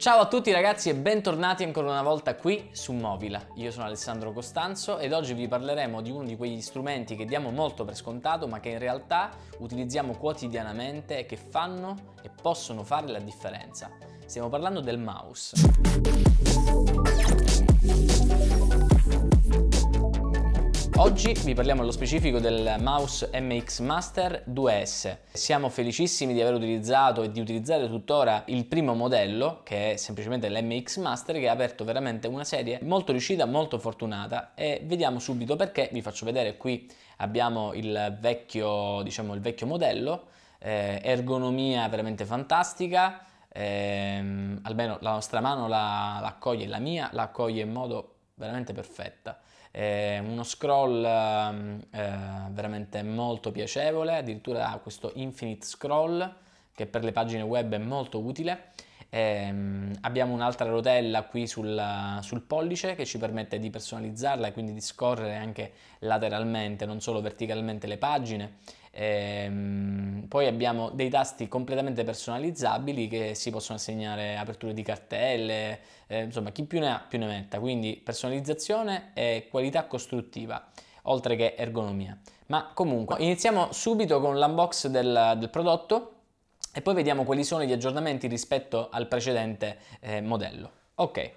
Ciao a tutti ragazzi e bentornati ancora una volta qui su Movila. Io sono Alessandro Costanzo ed oggi vi parleremo di uno di quegli strumenti che diamo molto per scontato ma che in realtà utilizziamo quotidianamente e che fanno e possono fare la differenza. Stiamo parlando del mouse. Oggi vi parliamo nello specifico del mouse MX Master 2S. Siamo felicissimi di aver utilizzato e di utilizzare tuttora il primo modello, che è semplicemente l'MX Master, che ha aperto veramente una serie molto riuscita, molto fortunata e vediamo subito perché. Vi faccio vedere qui abbiamo il vecchio, diciamo, il vecchio modello, eh, ergonomia veramente fantastica, ehm, almeno la nostra mano la, la accoglie, la mia la accoglie in modo veramente perfetta eh, uno scroll ehm, eh, veramente molto piacevole, addirittura questo infinite scroll che per le pagine web è molto utile Ehm, abbiamo un'altra rotella qui sul, sul, pollice che ci permette di personalizzarla e quindi di scorrere anche lateralmente, non solo verticalmente le pagine. Ehm, poi abbiamo dei tasti completamente personalizzabili che si possono assegnare aperture di cartelle, eh, insomma chi più ne ha più ne metta, quindi personalizzazione e qualità costruttiva oltre che ergonomia. Ma comunque iniziamo subito con l'unbox del, del prodotto e poi vediamo quali sono gli aggiornamenti rispetto al precedente eh, modello. Ok,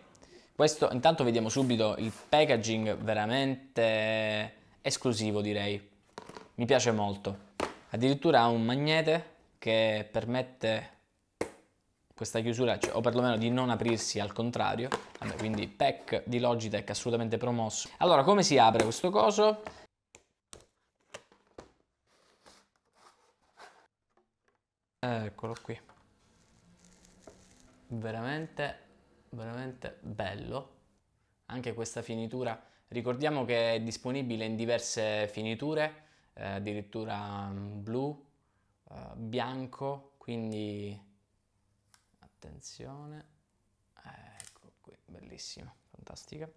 questo intanto vediamo subito il packaging veramente esclusivo direi, mi piace molto. Addirittura ha un magnete che permette questa chiusura, cioè, o perlomeno di non aprirsi al contrario. quindi pack di Logitech assolutamente promosso. Allora, come si apre questo coso? Eccolo qui. Veramente, veramente bello. Anche questa finitura. Ricordiamo che è disponibile in diverse finiture, eh, addirittura mm, blu, eh, bianco, quindi attenzione. Ecco qui, bellissima, fantastica.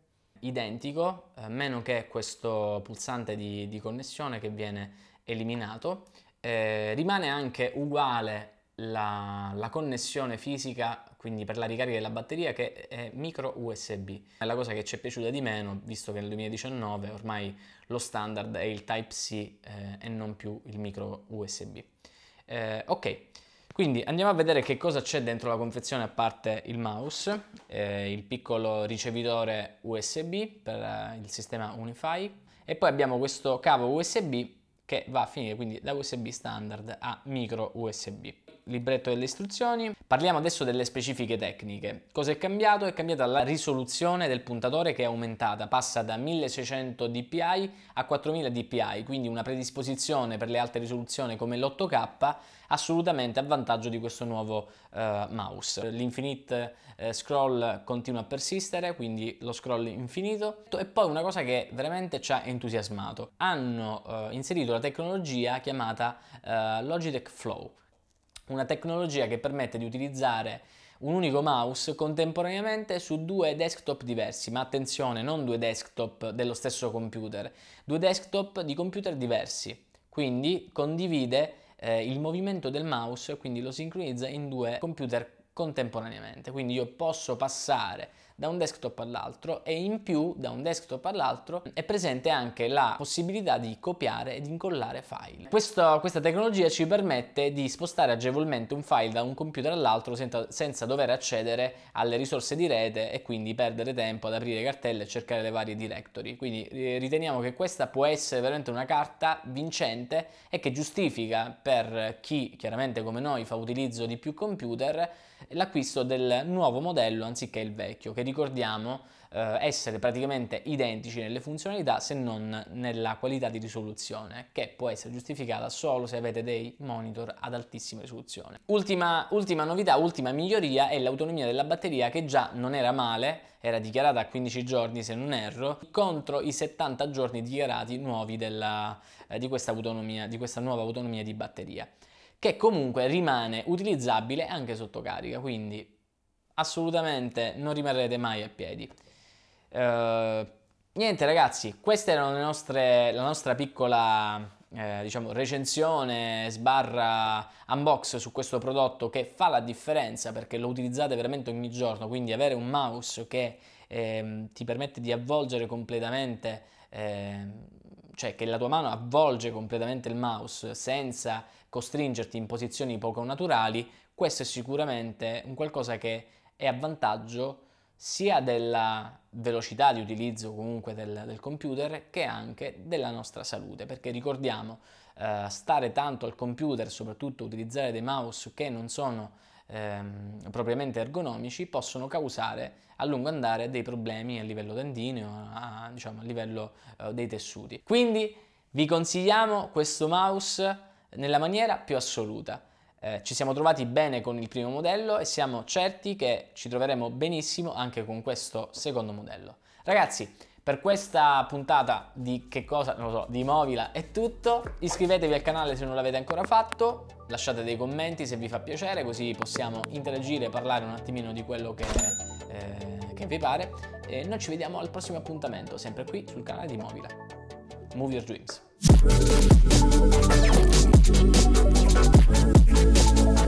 Identico, eh, meno che questo pulsante di, di connessione che viene eliminato eh, rimane anche uguale la, la, connessione fisica, quindi per la ricarica della batteria, che è micro USB. È la cosa che ci è piaciuta di meno, visto che nel 2019 ormai lo standard è il Type-C eh, e non più il micro USB. Eh, ok, quindi andiamo a vedere che cosa c'è dentro la confezione a parte il mouse, eh, il piccolo ricevitore USB per eh, il sistema Unify e poi abbiamo questo cavo USB che va a finire quindi da USB standard a micro USB libretto delle istruzioni. Parliamo adesso delle specifiche tecniche. Cosa è cambiato? È cambiata la risoluzione del puntatore che è aumentata, passa da 1600 dpi a 4000 dpi, quindi una predisposizione per le alte risoluzioni come l'8K assolutamente a vantaggio di questo nuovo eh, mouse. L'infinite eh, scroll continua a persistere, quindi lo scroll infinito. E poi una cosa che veramente ci ha entusiasmato, hanno eh, inserito la tecnologia chiamata eh, Logitech Flow una tecnologia che permette di utilizzare un unico mouse contemporaneamente su due desktop diversi, ma attenzione, non due desktop dello stesso computer, due desktop di computer diversi, quindi condivide eh, il movimento del mouse quindi lo sincronizza in due computer contemporaneamente, quindi io posso passare da un desktop all'altro e in più da un desktop all'altro è presente anche la possibilità di copiare ed incollare file. Questo, questa tecnologia ci permette di spostare agevolmente un file da un computer all'altro senza, senza dover accedere alle risorse di rete e quindi perdere tempo ad aprire cartelle e cercare le varie directory. Quindi eh, riteniamo che questa può essere veramente una carta vincente e che giustifica per chi chiaramente come noi fa utilizzo di più computer l'acquisto del nuovo modello anziché il vecchio che ricordiamo eh, essere praticamente identici nelle funzionalità se non nella qualità di risoluzione, che può essere giustificata solo se avete dei monitor ad altissima risoluzione. Ultima, ultima novità, ultima miglioria è l'autonomia della batteria che già non era male, era dichiarata a 15 giorni se non erro, contro i 70 giorni dichiarati nuovi della, eh, di, questa autonomia, di questa nuova autonomia di batteria che comunque rimane utilizzabile anche sotto carica, quindi assolutamente non rimarrete mai a piedi. Eh, niente ragazzi, questa era la nostra piccola eh, diciamo, recensione sbarra unbox su questo prodotto che fa la differenza perché lo utilizzate veramente ogni giorno, quindi avere un mouse che eh, ti permette di avvolgere completamente, eh, cioè che la tua mano avvolge completamente il mouse senza costringerti in posizioni poco naturali, questo è sicuramente un qualcosa che è a vantaggio sia della velocità di utilizzo comunque del, del computer che anche della nostra salute, perché ricordiamo eh, stare tanto al computer, soprattutto utilizzare dei mouse che non sono ehm, propriamente ergonomici, possono causare a lungo andare dei problemi a livello dentino a, diciamo, a livello eh, dei tessuti. Quindi vi consigliamo questo mouse nella maniera più assoluta. Eh, ci siamo trovati bene con il primo modello e siamo certi che ci troveremo benissimo anche con questo secondo modello. Ragazzi, per questa puntata di che cosa, non lo so, di Movila è tutto. Iscrivetevi al canale se non l'avete ancora fatto, lasciate dei commenti se vi fa piacere, così possiamo interagire e parlare un attimino di quello che, eh, che vi pare. E noi ci vediamo al prossimo appuntamento, sempre qui sul canale di Movila. Move your dreams. Thank you.